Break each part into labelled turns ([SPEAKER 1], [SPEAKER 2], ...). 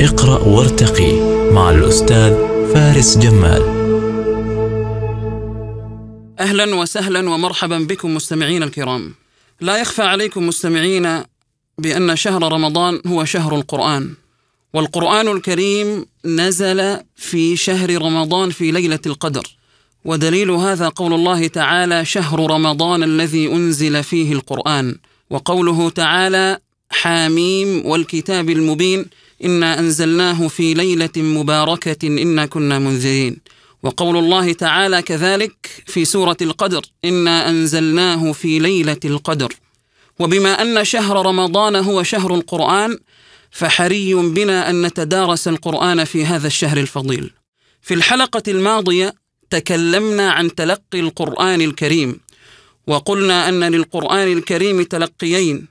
[SPEAKER 1] اقرأ وارتقي مع الأستاذ فارس جمال
[SPEAKER 2] أهلا وسهلا ومرحبا بكم مستمعين الكرام لا يخفى عليكم مستمعين بأن شهر رمضان هو شهر القرآن والقرآن الكريم نزل في شهر رمضان في ليلة القدر ودليل هذا قول الله تعالى شهر رمضان الذي أنزل فيه القرآن وقوله تعالى حاميم والكتاب المبين إنا أنزلناه في ليلة مباركة إنا كنا منذرين وقول الله تعالى كذلك في سورة القدر إنا أنزلناه في ليلة القدر وبما أن شهر رمضان هو شهر القرآن فحري بنا أن نتدارس القرآن في هذا الشهر الفضيل في الحلقة الماضية تكلمنا عن تلقي القرآن الكريم وقلنا أن للقرآن الكريم تلقيين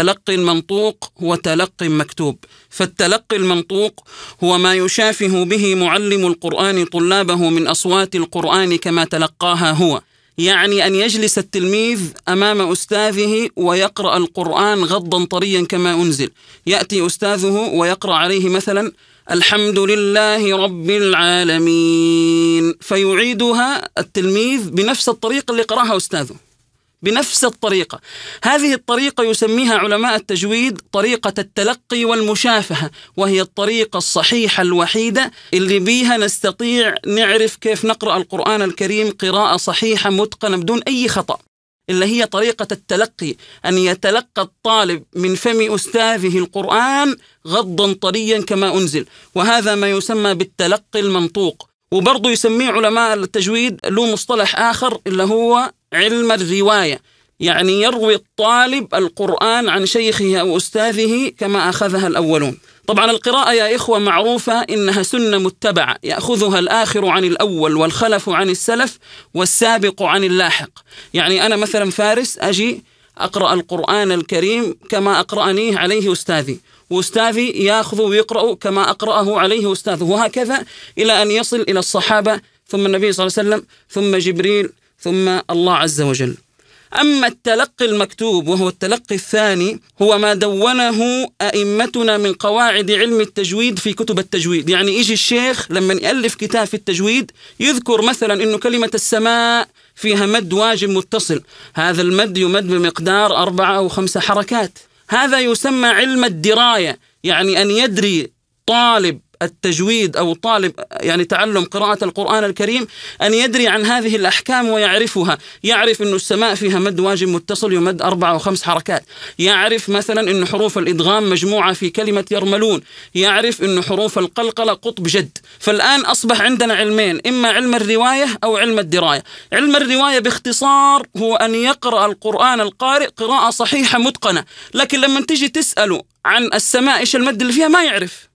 [SPEAKER 2] التلقي المنطوق هو تلقي مكتوب فالتلقي المنطوق هو ما يشافه به معلم القرآن طلابه من أصوات القرآن كما تلقاها هو يعني أن يجلس التلميذ أمام أستاذه ويقرأ القرآن غضا طريا كما أنزل يأتي أستاذه ويقرأ عليه مثلا الحمد لله رب العالمين فيعيدها التلميذ بنفس الطريقة اللي قرأها أستاذه بنفس الطريقة هذه الطريقة يسميها علماء التجويد طريقة التلقي والمشافهة وهي الطريقة الصحيحة الوحيدة اللي بيها نستطيع نعرف كيف نقرأ القرآن الكريم قراءة صحيحة متقنة بدون أي خطأ اللي هي طريقة التلقي أن يتلقى الطالب من فم أستاذه القرآن غضا طريا كما أنزل وهذا ما يسمى بالتلقي المنطوق وبرضه يسميه علماء التجويد له مصطلح آخر اللي هو علم الرواية يعني يروي الطالب القرآن عن شيخه أو أستاذه كما أخذها الأولون طبعا القراءة يا إخوة معروفة إنها سنة متبعة يأخذها الآخر عن الأول والخلف عن السلف والسابق عن اللاحق يعني أنا مثلا فارس أجي أقرأ القرآن الكريم كما أقرأنيه عليه أستاذي وأستاذي يأخذ ويقرأ كما أقرأه عليه أستاذه وهكذا إلى أن يصل إلى الصحابة ثم النبي صلى الله عليه وسلم ثم جبريل ثم الله عز وجل أما التلقي المكتوب وهو التلقي الثاني هو ما دونه أئمتنا من قواعد علم التجويد في كتب التجويد يعني يجي الشيخ لما يألف كتاب في التجويد يذكر مثلا أنه كلمة السماء فيها مد واجب متصل هذا المد يمد بمقدار أربعة أو خمسة حركات هذا يسمى علم الدراية يعني أن يدري طالب التجويد أو طالب يعني تعلم قراءة القرآن الكريم أن يدري عن هذه الأحكام ويعرفها يعرف أن السماء فيها مد واجب متصل يمد أربع أو خمس حركات يعرف مثلا أن حروف الإدغام مجموعة في كلمة يرملون يعرف أن حروف القلقلة قطب جد فالآن أصبح عندنا علمين إما علم الرواية أو علم الدراية علم الرواية باختصار هو أن يقرأ القرآن القارئ قراءة صحيحة متقنة لكن لما تجي تسأله عن السماء إيش المد اللي فيها ما يعرف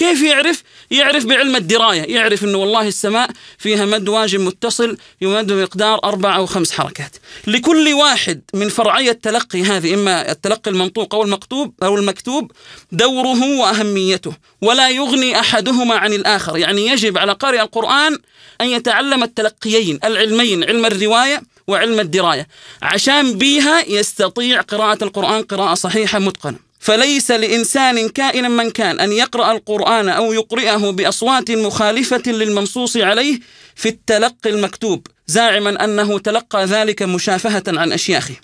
[SPEAKER 2] كيف يعرف؟ يعرف بعلم الدراية يعرف أنه والله السماء فيها مد واجب متصل يمد بمقدار أربع أو خمس حركات لكل واحد من فرعي التلقي هذه إما التلقي المنطوق أو المكتوب أو المكتوب دوره وأهميته ولا يغني أحدهما عن الآخر يعني يجب على قارئ القرآن أن يتعلم التلقيين العلمين علم الرواية وعلم الدراية عشان بيها يستطيع قراءة القرآن قراءة صحيحة متقنة فليس لإنسان كائنا من كان أن يقرأ القرآن أو يقرئه بأصوات مخالفة للمنصوص عليه في التلقي المكتوب زاعما أنه تلقى ذلك مشافهة عن أشياخه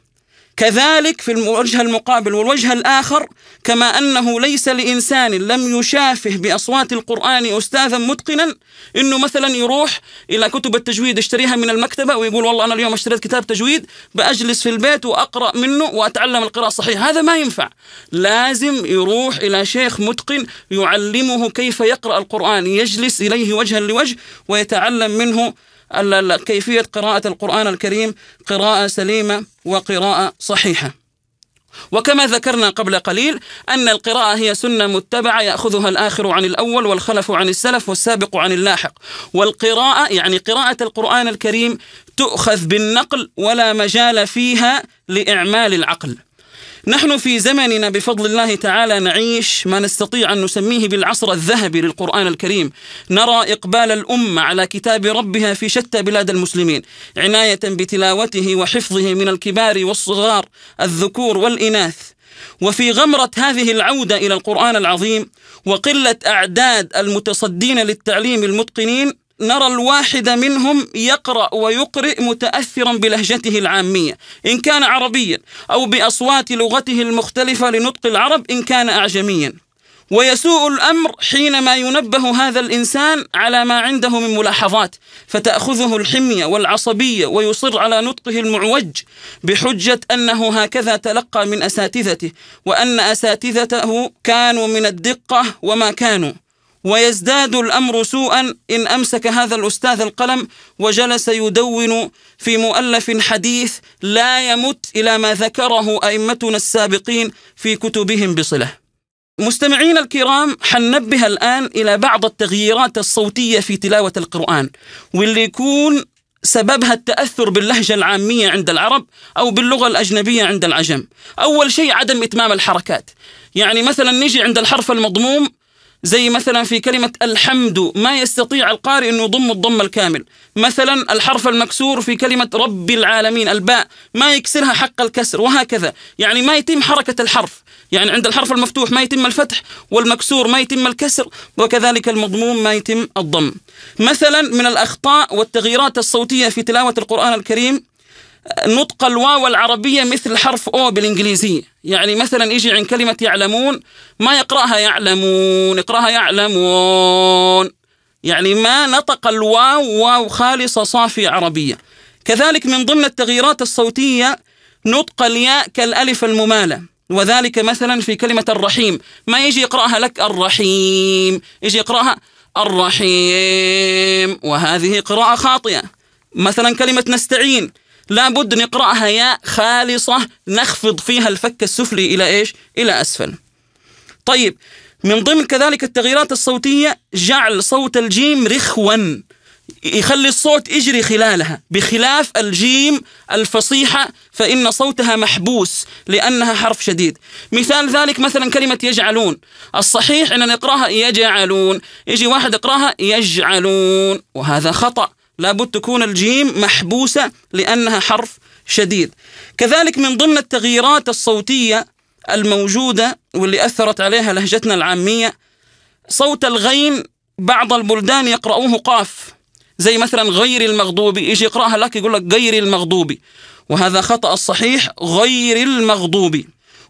[SPEAKER 2] كذلك في الوجه المقابل والوجه الآخر كما أنه ليس لإنسان لم يشافه بأصوات القرآن أستاذا متقنا أنه مثلا يروح إلى كتب التجويد يشتريها من المكتبة ويقول والله أنا اليوم اشتريت كتاب تجويد بأجلس في البيت وأقرأ منه وأتعلم القراءة الصحيحة هذا ما ينفع لازم يروح إلى شيخ متقن يعلمه كيف يقرأ القرآن يجلس إليه وجها لوجه ويتعلم منه كيفية قراءة القرآن الكريم قراءة سليمة وقراءة صحيحة وكما ذكرنا قبل قليل أن القراءة هي سنة متبعة يأخذها الآخر عن الأول والخلف عن السلف والسابق عن اللاحق والقراءة يعني قراءة القرآن الكريم تؤخذ بالنقل ولا مجال فيها لإعمال العقل نحن في زمننا بفضل الله تعالى نعيش ما نستطيع أن نسميه بالعصر الذهبي للقرآن الكريم نرى إقبال الأمة على كتاب ربها في شتى بلاد المسلمين عناية بتلاوته وحفظه من الكبار والصغار الذكور والإناث وفي غمرة هذه العودة إلى القرآن العظيم وقلة أعداد المتصدين للتعليم المتقنين نرى الواحد منهم يقرأ ويقرئ متأثرا بلهجته العامية إن كان عربيا أو بأصوات لغته المختلفة لنطق العرب إن كان أعجميا ويسوء الأمر حينما ينبه هذا الإنسان على ما عنده من ملاحظات فتأخذه الحمية والعصبية ويصر على نطقه المعوج بحجة أنه هكذا تلقى من أساتذته وأن أساتذته كانوا من الدقة وما كانوا ويزداد الأمر سوءا إن أمسك هذا الأستاذ القلم وجلس يدون في مؤلف حديث لا يمت إلى ما ذكره أئمتنا السابقين في كتبهم بصلة مستمعين الكرام حننبه الآن إلى بعض التغييرات الصوتية في تلاوة القرآن واللي يكون سببها التأثر باللهجة العامية عند العرب أو باللغة الأجنبية عند العجم أول شيء عدم إتمام الحركات يعني مثلا نيجي عند الحرف المضموم زي مثلا في كلمة الحمد ما يستطيع القارئ أنه يضم الضم الكامل مثلا الحرف المكسور في كلمة رب العالمين الباء ما يكسرها حق الكسر وهكذا يعني ما يتم حركة الحرف يعني عند الحرف المفتوح ما يتم الفتح والمكسور ما يتم الكسر وكذلك المضموم ما يتم الضم مثلا من الأخطاء والتغييرات الصوتية في تلاوة القرآن الكريم نطق الواو العربية مثل حرف أو بالإنجليزية يعني مثلا يجي عند كلمة يعلمون ما يقرأها يعلمون يقرأها يعلمون يعني ما نطق الواو واو خالصة صافية عربية كذلك من ضمن التغييرات الصوتية نطق الياء كالألف الممالة وذلك مثلا في كلمة الرحيم ما يجي يقرأها لك الرحيم يجي يقرأها الرحيم وهذه قراءة خاطئة مثلا كلمة نستعين لابد نقرأها ياء خالصة نخفض فيها الفك السفلي إلى إيش إلى أسفل طيب من ضمن كذلك التغييرات الصوتية جعل صوت الجيم رخوا يخلي الصوت يجري خلالها بخلاف الجيم الفصيحة فإن صوتها محبوس لأنها حرف شديد مثال ذلك مثلا كلمة يجعلون الصحيح أن نقراها يجعلون يجي واحد يقراها يجعلون وهذا خطأ لابد تكون الجيم محبوسة لأنها حرف شديد كذلك من ضمن التغييرات الصوتية الموجودة واللي أثرت عليها لهجتنا العامية صوت الغين بعض البلدان يقرؤوه قاف زي مثلا غير المغضوب يجي يقرأها لك يقول لك غير المغضوب وهذا خطأ الصحيح غير المغضوب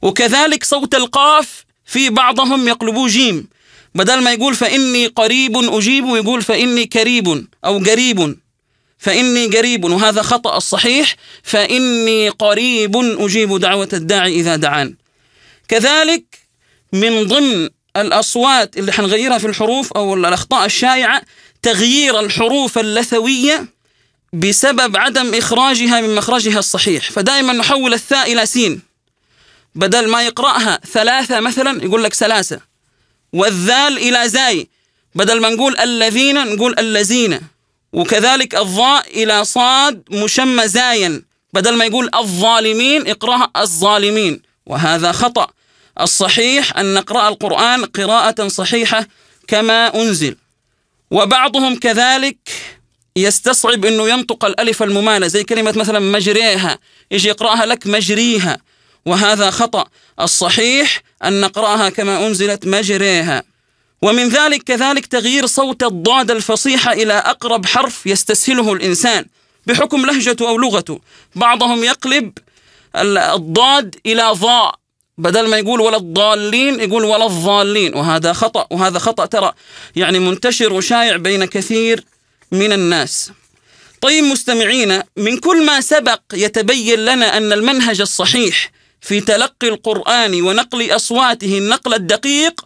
[SPEAKER 2] وكذلك صوت القاف في بعضهم يقلبوه جيم بدل ما يقول فإني قريب أجيب يقول فإني كريب أو قريب فإني قريب وهذا خطأ الصحيح فإني قريب أجيب دعوة الداعي إذا دعان كذلك من ضمن الأصوات اللي حنغيرها في الحروف أو الأخطاء الشائعة تغيير الحروف اللثوية بسبب عدم إخراجها من مخرجها الصحيح فدائما نحول الثاء إلى سين بدل ما يقرأها ثلاثة مثلا يقول لك ثلاثة والذال إلى زاي بدل ما نقول الذين نقول الذين وكذلك الظاء إلى صاد مشمى زايا بدل ما يقول الظالمين اقرأ الظالمين وهذا خطأ الصحيح أن نقرأ القرآن قراءة صحيحة كما أنزل وبعضهم كذلك يستصعب أنه ينطق الألف الممالة زي كلمة مثلا مجريها يجي يقرأها لك مجريها وهذا خطأ الصحيح أن نقرأها كما أنزلت مجريها ومن ذلك كذلك تغيير صوت الضاد الفصيحة إلى أقرب حرف يستسهله الإنسان بحكم لهجته أو لغته بعضهم يقلب الضاد إلى ضاء بدل ما يقول ولا الضالين يقول ولا الضالين وهذا خطأ وهذا خطأ ترى يعني منتشر وشايع بين كثير من الناس طيب مستمعينا من كل ما سبق يتبين لنا أن المنهج الصحيح في تلقي القرآن ونقل أصواته النقل الدقيق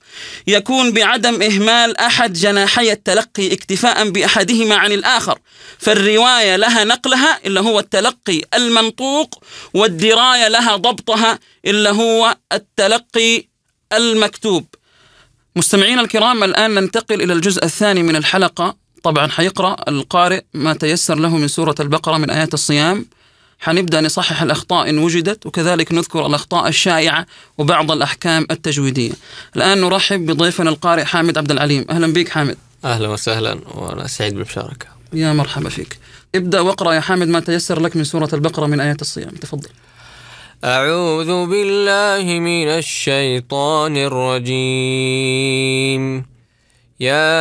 [SPEAKER 2] يكون بعدم إهمال أحد جناحي التلقي اكتفاء بأحدهما عن الآخر فالرواية لها نقلها إلا هو التلقي المنطوق والدراية لها ضبطها إلا هو التلقي المكتوب مستمعينا الكرام الآن ننتقل إلى الجزء الثاني من الحلقة طبعا حيقرأ القارئ ما تيسر له من سورة البقرة من آيات الصيام حنبدأ نصحح الأخطاء إن وجدت وكذلك نذكر الأخطاء الشائعة وبعض الأحكام التجويدية الآن نرحب بضيفنا القارئ حامد عبد العليم أهلا بك حامد أهلا وسهلا وأنا سعيد بالمشاركة يا مرحبا فيك ابدأ واقرأ يا حامد ما تيسر لك من سورة البقرة من آيات الصيام تفضل
[SPEAKER 1] أعوذ بالله من الشيطان الرجيم يا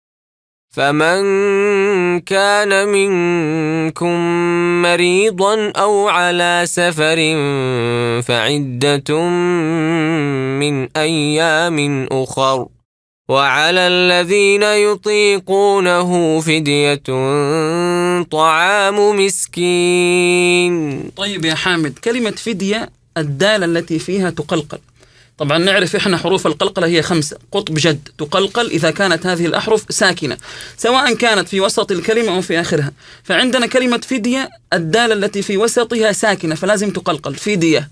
[SPEAKER 1] فمن كان منكم مريضا او على سفر فعده من ايام اخر وعلى الذين يطيقونه فديه طعام مسكين طيب يا حامد
[SPEAKER 2] كلمه فديه الداله التي فيها تقلقل طبعا نعرف احنا حروف القلقله هي خمسه قطب جد تقلقل اذا كانت هذه الاحرف ساكنه سواء كانت في وسط الكلمه او في اخرها فعندنا كلمه فديه الداله التي في وسطها ساكنه فلازم
[SPEAKER 1] تقلقل فديه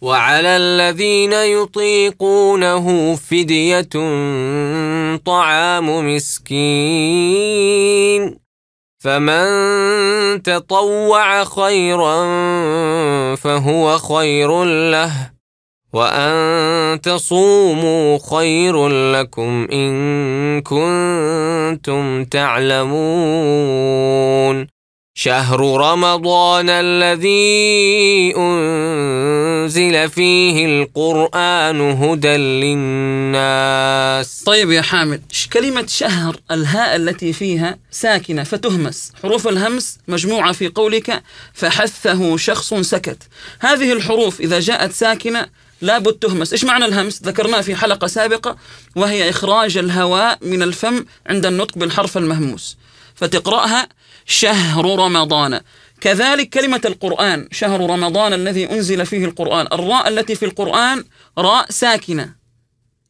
[SPEAKER 1] وعلى الذين يطيقونه فدية طعام مسكين فمن تطوع خيرا فهو خير له وأن تصوموا خير لكم إن كنتم تعلمون شهر رمضان الذي أنزل فيه القرآن هدى للناس طيب يا حامد كلمة شهر الهاء التي فيها
[SPEAKER 2] ساكنة فتهمس حروف الهمس مجموعة في قولك فحثه شخص سكت هذه الحروف إذا جاءت ساكنة لابد تهمس إيش معنى الهمس ذكرناه في حلقة سابقة وهي إخراج الهواء من الفم عند النطق بالحرف المهموس فتقرأها شهر رمضان كذلك كلمة القرآن شهر رمضان الذي أنزل فيه القرآن الراء التي في القرآن راء ساكنة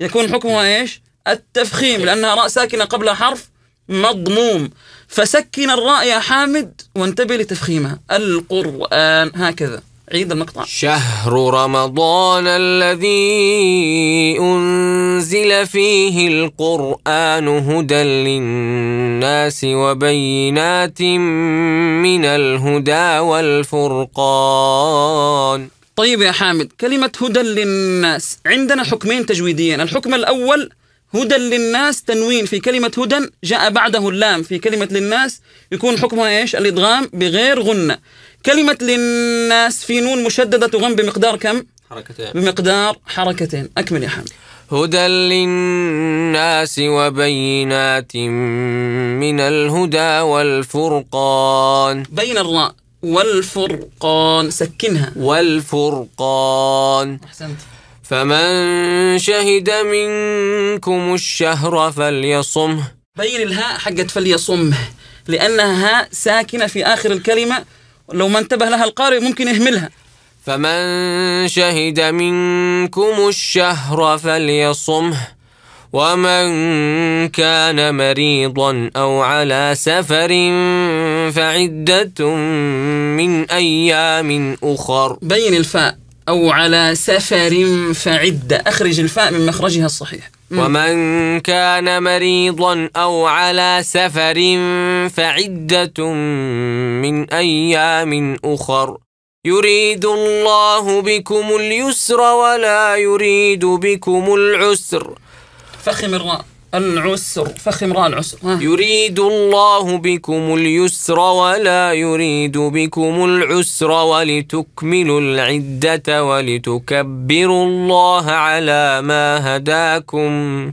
[SPEAKER 2] يكون حكمها إيش التفخيم لأنها راء ساكنة قبل حرف مضموم فسكن الراء يا حامد وانتبه لتفخيمها
[SPEAKER 1] القرآن هكذا عيد المقطع شهر رمضان الذي أنزل فيه القرآن هدى للناس وبينات من الهدى والفرقان طيب يا حامد كلمة هدى للناس عندنا حكمين
[SPEAKER 2] تجويديين الحكم الأول هدى للناس تنوين في كلمة هدى جاء بعده اللام في كلمة للناس يكون حكمها إيش الإدغام بغير غنة كلمة للناس في نون مشددة تغم بمقدار كم حركتين بمقدار حركتين أكمل يا حامد
[SPEAKER 1] هدى للناس وبينات من الهدى والفرقان بين الراء والفرقان سكنها والفرقان أحسنت فمن شهد منكم الشهر فليصمه
[SPEAKER 2] بين الهاء حقت فليصمه لأنها هاء ساكنة في آخر الكلمة لو ما انتبه لها القارئ ممكن
[SPEAKER 1] يهملها فمن شهد منكم الشهر فليصمه ومن كان مريضا أو على سفر فعدة من أيام أخر بين الفاء أو على سفر فعدة أخرج الفاء من
[SPEAKER 2] مخرجها الصحيح
[SPEAKER 1] ومن كان مريضا أو على سفر فعدة من أيام أخر يريد الله بكم اليسر ولا يريد بكم العسر
[SPEAKER 2] فخم الراء العسر فخمران عسر يريد
[SPEAKER 1] الله بكم اليسر ولا يريد بكم العسر ولتكملوا العدة ولتكبروا الله على ما هداكم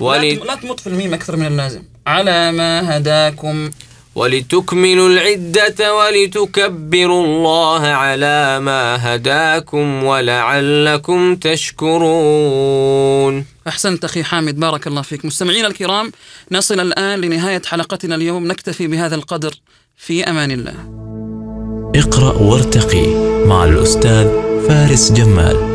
[SPEAKER 1] ولت...
[SPEAKER 2] لا تمط في الميم أكثر من اللازم على ما هداكم
[SPEAKER 1] ولتكملوا العدة ولتكبروا الله على ما هداكم ولعلكم تشكرون
[SPEAKER 2] أحسنت أخي حامد بارك الله فيك مستمعينا الكرام نصل الآن لنهاية حلقتنا اليوم نكتفي بهذا القدر في أمان الله
[SPEAKER 1] اقرأ وارتقي مع الأستاذ فارس جمال